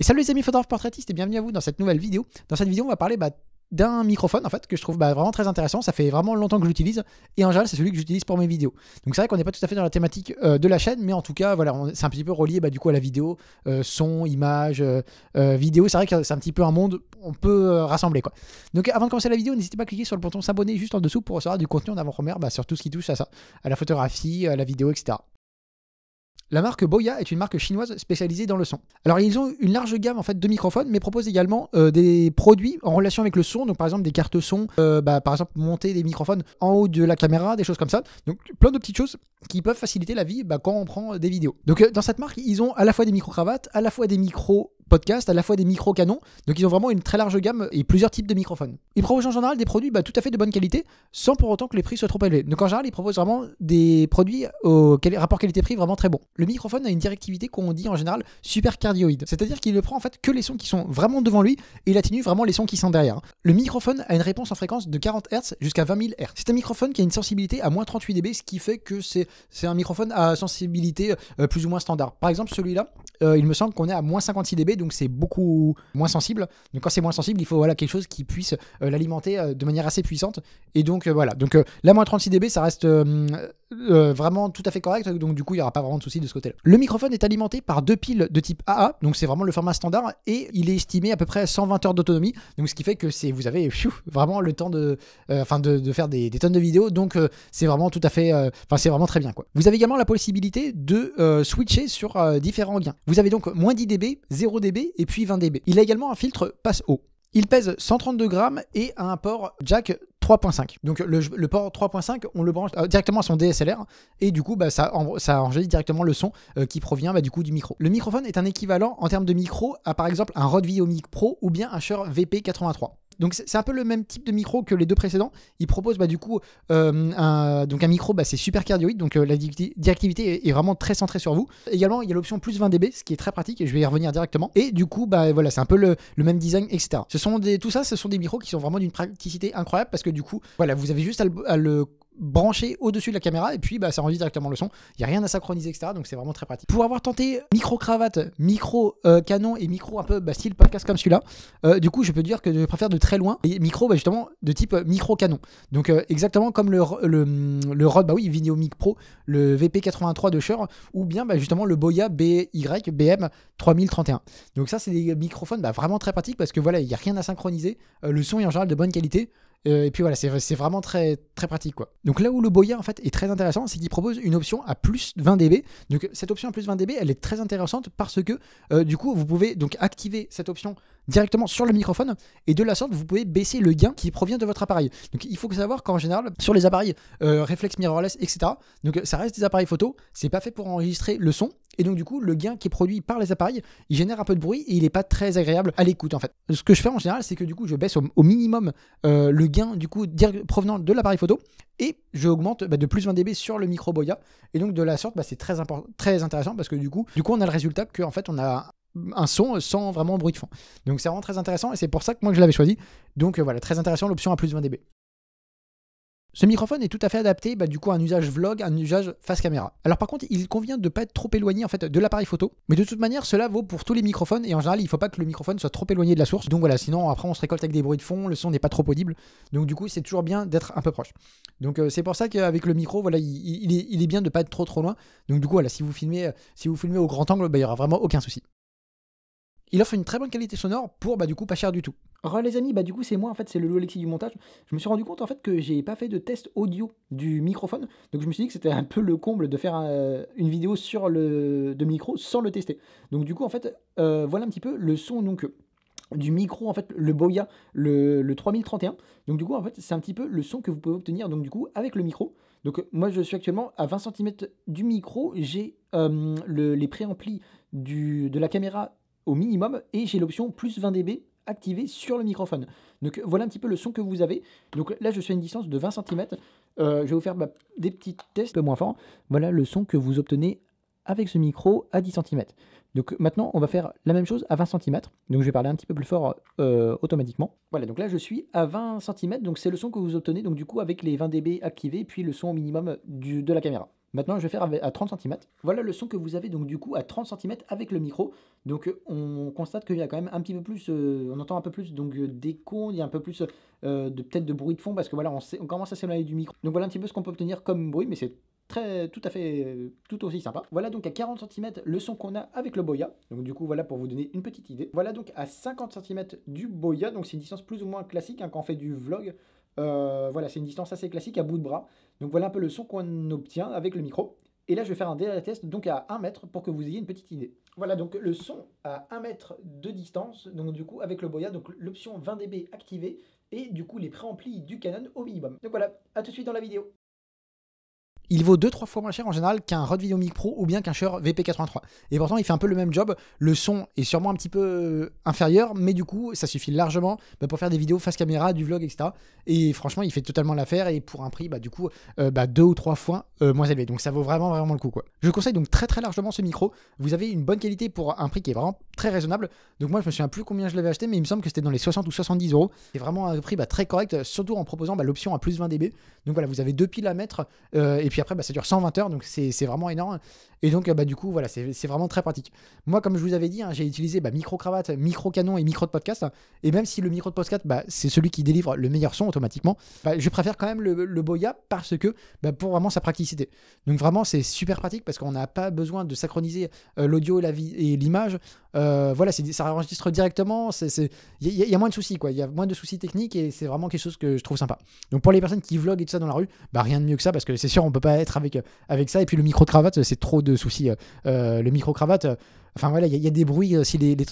Et salut les amis photographes portraitistes et bienvenue à vous dans cette nouvelle vidéo. Dans cette vidéo, on va parler bah, d'un microphone en fait que je trouve bah, vraiment très intéressant. Ça fait vraiment longtemps que j'utilise et en général, c'est celui que j'utilise pour mes vidéos. Donc c'est vrai qu'on n'est pas tout à fait dans la thématique euh, de la chaîne, mais en tout cas, voilà, c'est un petit peu relié bah, du coup à la vidéo, euh, son, image, euh, vidéo. C'est vrai que c'est un petit peu un monde on peut rassembler quoi. Donc avant de commencer la vidéo, n'hésitez pas à cliquer sur le bouton s'abonner juste en dessous pour recevoir du contenu en avant-première bah, sur tout ce qui touche à ça, à la photographie, à la vidéo, etc. La marque Boya est une marque chinoise spécialisée dans le son. Alors ils ont une large gamme en fait de microphones, mais proposent également euh, des produits en relation avec le son, donc par exemple des cartes son, euh, bah, par exemple monter des microphones en haut de la caméra, des choses comme ça. Donc plein de petites choses qui peuvent faciliter la vie bah, quand on prend des vidéos. Donc euh, dans cette marque, ils ont à la fois des micro-cravates, à la fois des micros podcast, à la fois des micro-canons. Donc ils ont vraiment une très large gamme et plusieurs types de microphones. Ils proposent en général des produits bah, tout à fait de bonne qualité, sans pour autant que les prix soient trop élevés. Donc en général, ils proposent vraiment des produits au rapport qualité-prix vraiment très bon. Le microphone a une directivité qu'on dit en général super cardioïde, c'est-à-dire qu'il ne prend en fait que les sons qui sont vraiment devant lui et il atténue vraiment les sons qui sont derrière. Le microphone a une réponse en fréquence de 40 Hz jusqu'à 20 000 Hz. C'est un microphone qui a une sensibilité à moins 38 dB, ce qui fait que c'est un microphone à sensibilité euh, plus ou moins standard. Par exemple, celui-là, euh, il me semble qu'on est à moins 56 dB, donc c'est beaucoup moins sensible. Donc quand c'est moins sensible, il faut voilà, quelque chose qui puisse euh, l'alimenter euh, de manière assez puissante. Et donc voilà, donc la moins 36 dB, ça reste vraiment tout à fait correct, donc du coup il n'y aura pas vraiment de souci de ce côté-là. Le microphone est alimenté par deux piles de type AA, donc c'est vraiment le format standard, et il est estimé à peu près à 120 heures d'autonomie, donc ce qui fait que c'est vous avez vraiment le temps de, enfin de, faire des, des, tonnes de vidéos, donc c'est vraiment tout à fait, enfin c'est vraiment très bien quoi. Vous avez également la possibilité de switcher sur différents gains. Vous avez donc moins 10 dB, 0 dB et puis 20 dB. Il a également un filtre passe haut. Il pèse 132 grammes et a un port jack 3.5. Donc le, port 3.5, on le branche euh, directement à son DSLR et du coup, bah, ça, enregistre directement le son euh, qui provient bah, du coup du micro. Le microphone est un équivalent en termes de micro à par exemple un Rode VideoMic Pro ou bien un Shure VP83. Donc c'est un peu le même type de micro que les deux précédents. Il propose bah, du coup euh, un, donc un micro, bah, c'est super cardioïde, donc euh, la directivité est, vraiment très centrée sur vous. Également, il y a l'option plus 20 dB, ce qui est très pratique et je vais y revenir directement. Et du coup, bah, voilà, c'est un peu le, même design, etc. Ce sont des, tout ça, ce sont des micros qui sont vraiment d'une praticité incroyable parce que du coup, voilà, vous avez juste à le branché au-dessus de la caméra et puis bah, ça enregistre directement le son. Il n'y a rien à synchroniser, etc. Donc c'est vraiment très pratique. Pour avoir tenté micro-cravate, micro-canon euh, et micro un peu bah, style podcast comme celui-là, euh, du coup je peux dire que je préfère de très loin les micros bah, justement de type euh, micro-canon. Donc exactement comme le, le, mm, le Rode, bah oui, vidéo Mic Pro, le VP83 de Shure ou bien bah, justement le Boya BY BM 3031. Donc ça c'est des microphones bah, vraiment très pratiques parce que voilà, il n'y a rien à synchroniser. le son est en général de bonne qualité. Euh, et puis voilà, c'est vraiment très, très pratique. Quoi. Donc là où le Boya en fait est très intéressant, c'est qu'il propose une option à plus 20 dB. Donc euh, cette option à plus 20 dB, elle est très intéressante parce que euh, du coup, vous pouvez donc activer cette option directement sur le microphone et de la sorte, vous pouvez baisser le gain qui provient de votre appareil. Donc il faut savoir qu'en général, sur les appareils reflex mirrorless, etc., donc ça reste des appareils photo, c'est pas fait pour enregistrer le son. Et donc, du coup, le gain qui est produit par les appareils, il génère un peu de bruit et il n'est pas très agréable à l'écoute, en fait. Ce que je fais en général, c'est que du coup, je baisse au, minimum euh, le gain, du coup, provenant de l'appareil photo et je augmente bah, de plus 20 dB sur le micro Boya. Et donc, de la sorte, bah, c'est très, important, très intéressant parce que du coup, du coup, on a le résultat qu'en fait, on a un son sans vraiment bruit de fond. Donc, c'est vraiment très intéressant et c'est pour ça que moi, je l'avais choisi. Donc, euh, voilà, très intéressant l'option à plus 20 dB. Ce microphone est tout à fait adapté bah, du coup à un usage vlog, à un usage face caméra. Alors par contre, il convient de ne pas être trop éloigné en fait de l'appareil photo, mais de toute manière, cela vaut pour tous les microphones et en général, il ne faut pas que le microphone soit trop éloigné de la source. Donc voilà, sinon après on se récolte avec des bruits de fond, le son n'est pas trop audible. Donc du coup, c'est toujours bien d'être un peu proche. Donc euh, c'est pour ça qu'avec le micro, voilà, il, est, bien de ne pas être trop trop loin. Donc du coup, voilà, si vous filmez, euh, si vous filmez au grand angle, bah, il n'y aura vraiment aucun souci il offre une très bonne qualité sonore pour bah du coup pas cher du tout. Alors les amis, bah du coup c'est moi en fait, c'est le Alexis du montage. Je me suis rendu compte en fait que j'ai pas fait de test audio du microphone, donc je me suis dit que c'était un peu le comble de faire euh, une vidéo sur le de micro sans le tester. Donc du coup en fait, euh, voilà un petit peu le son donc euh, du micro en fait le Boya le, 3031 donc du coup en fait c'est un petit peu le son que vous pouvez obtenir donc du coup avec le micro donc moi je suis actuellement à 20 cm du micro j'ai les préamplis du, de la caméra au minimum et j'ai l'option plus 20 dB activé sur le microphone. Donc voilà un petit peu le son que vous avez. Donc là je suis à une distance de 20 cm. Euh, je vais vous faire bah, des petits tests un peu moins fort Voilà le son que vous obtenez avec ce micro à 10 cm. Donc maintenant, on va faire la même chose à 20 cm. Donc je vais parler un petit peu plus fort euh, automatiquement. Voilà, donc là je suis à 20 cm, donc c'est le son que vous obtenez, donc du coup avec les 20 dB activés, puis le son au minimum du, de la caméra. Maintenant, je vais faire à 30 cm. Voilà le son que vous avez donc du coup à 30 cm avec le micro. Donc euh, on constate qu'il y a quand même un petit peu plus, euh, on entend un peu plus donc euh, d'écho, il y a un peu plus de peut-être de bruit de fond parce que voilà, on, commence à s'éloigner du micro. Donc voilà un petit peu ce qu'on peut obtenir comme bruit, mais c'est très tout à fait tout aussi sympa. Voilà donc à 40 cm le son qu'on a avec le Boya. Donc du coup voilà pour vous donner une petite idée. Voilà donc à 50 cm du Boya, donc c'est une distance plus ou moins classique hein, quand on fait du vlog. voilà, c'est une distance assez classique à bout de bras. Donc voilà un peu le son qu'on obtient avec le micro. Et là, je vais faire un dernier test donc à 1 mètre pour que vous ayez une petite idée. Voilà donc le son à 1 mètre de distance, donc du coup avec le Boya, donc l'option 20 dB activée et du coup les préamplis du Canon au minimum. Donc voilà, à tout de suite dans la vidéo il vaut 2-3 fois moins cher en général qu'un Rode VideoMic Pro ou bien qu'un Shure VP83. Et pourtant, il fait un peu le même job. Le son est sûrement un petit peu euh, inférieur, mais du coup, ça suffit largement bah, pour faire des vidéos face caméra, du vlog, etc. Et franchement, il fait totalement l'affaire et pour un prix, bah, du coup, euh, bah, deux ou trois fois euh, moins élevé. Donc ça vaut vraiment, vraiment le coup. Quoi. Je conseille donc très, très largement ce micro. Vous avez une bonne qualité pour un prix qui est vraiment très raisonnable. Donc moi, je me souviens plus combien je l'avais acheté, mais il me semble que c'était dans les 60 ou 70 euros. C'est vraiment un prix bah, très correct, surtout en proposant bah, l'option à plus 20 dB. Donc voilà, vous avez deux piles à mettre et puis après, bah, ça dure 120 heures, donc c'est vraiment énorme. Et donc, euh, bah, du coup, voilà, c'est vraiment très pratique. Moi, comme je vous avais dit, hein, j'ai utilisé bah, micro-cravate, micro-canon et micro de podcast. et même si le micro de podcast, bah, c'est celui qui délivre le meilleur son automatiquement, bah, je préfère quand même le, le Boya parce que, bah, pour vraiment sa praticité. Donc, vraiment, c'est super pratique parce qu'on n'a pas besoin de synchroniser euh, l'audio et l'image. euh, voilà, ça enregistre directement. c'est Il y, a moins de soucis, quoi. Il y a moins de soucis techniques et c'est vraiment quelque chose que je trouve sympa. Donc, pour les personnes qui vloguent et tout ça dans la rue, bah, rien de mieux que ça parce que c'est sûr, on peut pas être avec, euh, avec ça. Et puis le micro-cravate, c'est trop de soucis. Euh, euh, le micro-cravate, enfin voilà, il y, a des bruits. si les, les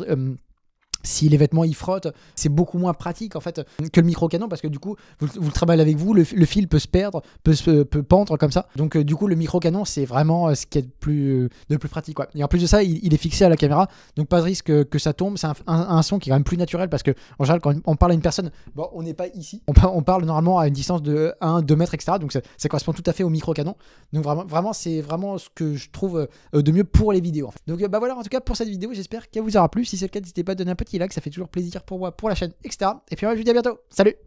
si les vêtements y frottent, c'est beaucoup moins pratique en fait que le micro-canon parce que du coup, vous, le travaillez avec vous, le, fil peut se perdre, peut se pendre comme ça. Donc euh, du coup, le micro-canon, c'est vraiment euh, ce qui est de plus, euh, de plus pratique. Quoi. Et en plus de ça, il, est fixé à la caméra, donc pas de risque que, ça tombe. C'est un, son qui est quand même plus naturel parce que en général, quand on parle à une personne, bon, on n'est pas ici, on, parle normalement à une distance de 1, 2 mètres, etc. Donc ça, correspond tout à fait au micro-canon. Donc vraiment, vraiment c'est vraiment ce que je trouve de mieux pour les vidéos. Donc bah voilà, en tout cas pour cette vidéo, j'espère qu'elle vous aura plu. Si c'est le cas, n'hésitez pas à donner un petit qui que ça fait toujours plaisir pour moi, pour la chaîne, etc. Et puis moi, je vous dis à bientôt. Salut